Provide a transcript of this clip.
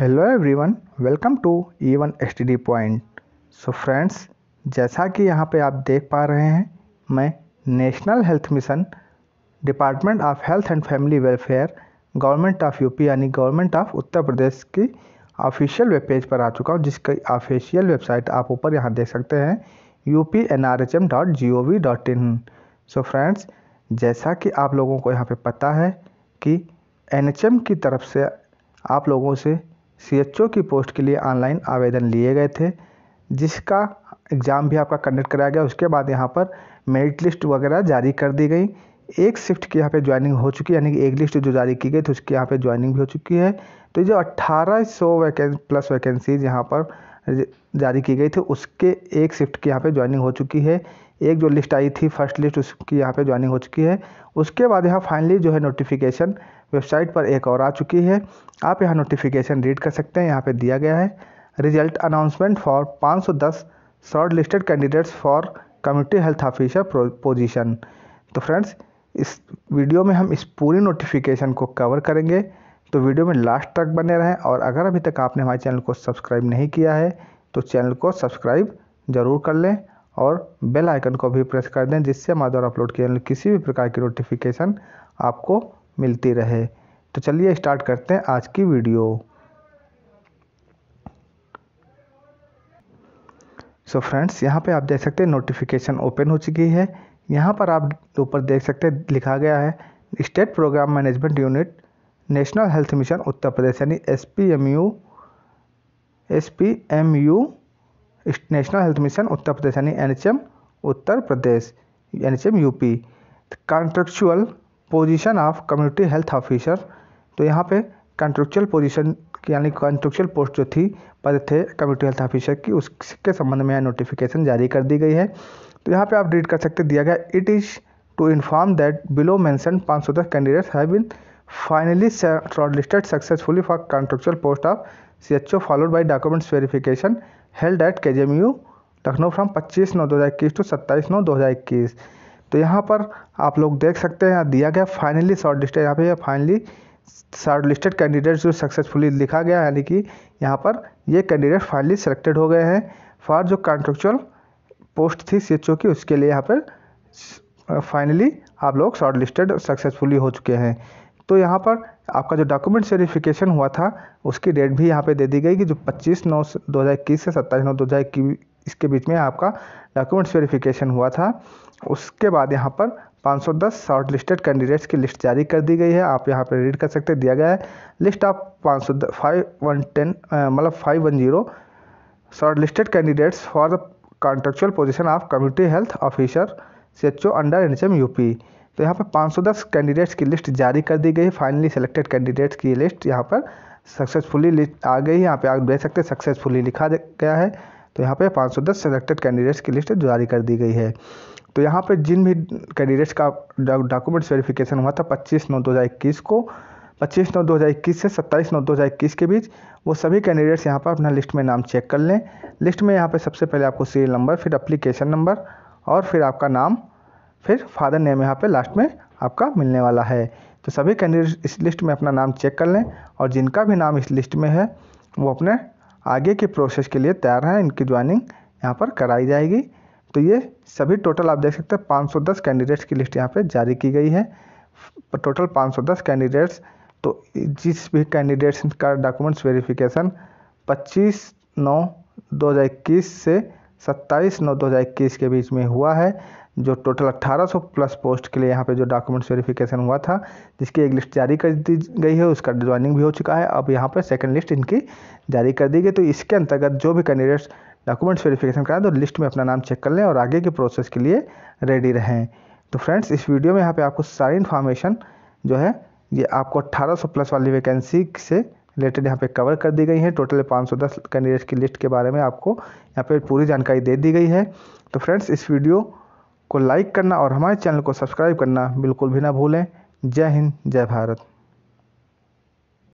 hello everyone welcome to E one S T D point so friends जैसा कि यहाँ पे आप देख पा रहे हैं मैं national health mission department of health and family welfare government of UP यानी गवर्नमेंट ऑफ उत्तर प्रदेश की ऑफिशियल वेब पेज पर आ चुका हूँ जिसकी ऑफिशियल वेबसाइट आप ऊपर यहाँ देख सकते हैं U P N R H M dot G O V dot in so friends जैसा कि आप लोगों को यहाँ पर पता है कि एन एच एम की तरफ से आप लोगों से सी की पोस्ट के लिए ऑनलाइन आवेदन लिए गए थे जिसका एग्ज़ाम भी आपका कंडक्ट कराया गया उसके बाद यहाँ पर मेरिट लिस्ट वगैरह जारी कर दी गई एक शिफ्ट की यहाँ पे ज्वाइनिंग हो चुकी है यानी कि एक लिस्ट जो जारी की गई थी उसकी यहाँ पे ज्वाइनिंग भी हो चुकी है तो जो अट्ठारह सौ वैकें प्लस वैकेंसीज यहाँ पर जारी की गई थी उसके एक शिफ्ट की यहाँ पे ज्वाइनिंग हो चुकी है एक जो लिस्ट आई थी फर्स्ट लिस्ट उसकी यहाँ पे ज्वाइनिंग हो चुकी है उसके बाद यहाँ फाइनली जो है नोटिफिकेशन वेबसाइट पर एक और आ चुकी है आप यहाँ नोटिफिकेशन रीड कर सकते हैं यहाँ पर दिया गया है रिजल्ट अनाउंसमेंट फॉर पाँच shortlisted candidates for community health officer position तो फ्रेंड्स इस वीडियो में हम इस पूरी नोटिफिकेशन को कवर करेंगे तो वीडियो में लास्ट तक बने रहें और अगर अभी तक आपने हमारे चैनल को सब्सक्राइब नहीं किया है तो चैनल को सब्सक्राइब ज़रूर कर लें और बेल आइकन को भी प्रेस कर दें जिससे हमारे द्वारा अपलोड किए किसी भी प्रकार की नोटिफिकेशन आपको मिलती रहे तो चलिए स्टार्ट करते हैं आज की वीडियो सो so फ्रेंड्स यहाँ पे आप देख सकते हैं नोटिफिकेशन ओपन हो चुकी है यहाँ पर आप ऊपर देख सकते हैं लिखा गया है state programme management unit national health mission Uttar Pradesh यानी S P M U S P M U national health mission Uttar Pradesh यानी N H M Uttar Pradesh N H M U P contractual position of community health officer तो यहाँ पे contractual position यानी contractual post जो थी पद थे कम्युनिटी हेल्थ ऑफिसर की उसके संबंध में यह नोटिफिकेशन जारी कर दी गई है तो यहाँ पे आप रीड कर सकते दिया गया it is to inform that below mentioned दस candidates have been finally shortlisted successfully for contractual post of CHO followed by documents verification held at U Lucknow from 25 नौ 2021 टू 27 नौ 2021 तो यहाँ पर आप लोग देख सकते हैं यहाँ दिया गया फाइनली शॉर्ट लिस्टेड यहाँ पे यह फाइनली शॉर्ट लिस्टेड कैंडिडेट्स जो सक्सेसफुली लिखा गया यानी कि यहाँ पर ये कैंडिडेट फाइनली सिलेक्टेड हो गए हैं फॉर जो कॉन्ट्रेक्चुअल पोस्ट थी सी की उसके लिए यहाँ पर फाइनली आप लोग शॉर्ट लिस्टेड सक्सेसफुली हो चुके हैं तो यहाँ पर आपका जो डॉक्यूमेंट वेरिफिकेशन हुआ था उसकी डेट भी यहाँ पे दे दी गई कि जो 25 नौ 2021 से 27 नौ 2021 के बीच में आपका डॉक्यूमेंट्स वेरिफिकेशन हुआ था उसके बाद यहाँ पर 510 शॉर्ट लिस्टेड कैंडिडेट्स की लिस्ट जारी कर दी गई है आप यहाँ पर रीड कर सकते दिया गया है लिस्ट ऑफ पाँच सौ फाइव वन टेन मतलब five one zero shortlisted candidates for the contractual position of community health officer C H O under N H M U P तो यहाँ पर 510 कैंडिडेट्स की लिस्ट जारी कर दी गई फाइनली सिलेक्टेड कैंडिडेट्स की लिस्ट यहाँ पर सक्सेसफुली आ गई यहाँ पे आप देख सकते हैं सक्सेसफुली लिखा गया है तो यहाँ पे 510 सिलेक्टेड कैंडिडेट्स की लिस्ट जारी कर दी गई है तो यहाँ पे जिन भी कैंडिडेट्स का डॉक्यूमेंट्स वेरिफिकेशन हुआ था 25 नौ 2021 को 25 नौ 2021 से 27 नौ 2021 के बीच वो सभी कैंडिडेट्स यहाँ पर अपना लिस्ट में नाम चेक कर लें लिस्ट में यहाँ पर सबसे पहले आपको सीरियल नंबर फिर अप्लीकेशन नंबर और फिर आपका नाम फिर फादर नेम यहाँ पे लास्ट में आपका मिलने वाला है तो सभी कैंडिडेट इस लिस्ट में अपना नाम चेक कर लें और जिनका भी नाम इस लिस्ट में है वो अपने आगे के प्रोसेस के लिए तैयार हैं इनकी ज्वाइनिंग यहाँ पर कराई जाएगी तो ये सभी टोटल आप देख सकते हैं पाँच कैंडिडेट्स की लिस्ट यहाँ पर जारी की गई है टोटल पाँच कैंडिडेट्स तो जिस भी कैंडिडेट्स का डॉक्यूमेंट्स वेरिफिकेशन 25 नौ 2021 से 27 नौ 2021 के बीच में हुआ है जो टोटल 1800 प्लस पोस्ट के लिए यहाँ पे जो डॉक्यूमेंट्स वेरिफिकेशन हुआ था जिसकी एक लिस्ट जारी कर दी गई है उसका ज्वाइनिंग भी हो चुका है अब यहाँ पर सेकेंड लिस्ट इनकी जारी कर दी गई तो इसके अंतर्गत जो भी कैंडिडेट्स डॉक्यूमेंट्स वेरिफिकेशन कराएं तो लिस्ट में अपना नाम चेक कर लें और आगे के प्रोसेस के लिए रेडी रहें तो फ्रेंड्स इस वीडियो में यहाँ पर आपको सारी इन्फॉर्मेशन जो है ये आपको सौ प्लस वाली वैकेंसी से रिलेटेड यहाँ पे कवर कर दी गई है टोटल 510 कैंडिडेट्स की लिस्ट के बारे में आपको यहाँ पे पूरी जानकारी दे दी गई है तो फ्रेंड्स इस वीडियो को लाइक करना और हमारे चैनल को सब्सक्राइब करना बिल्कुल भी ना भूलें जय हिंद जय भारत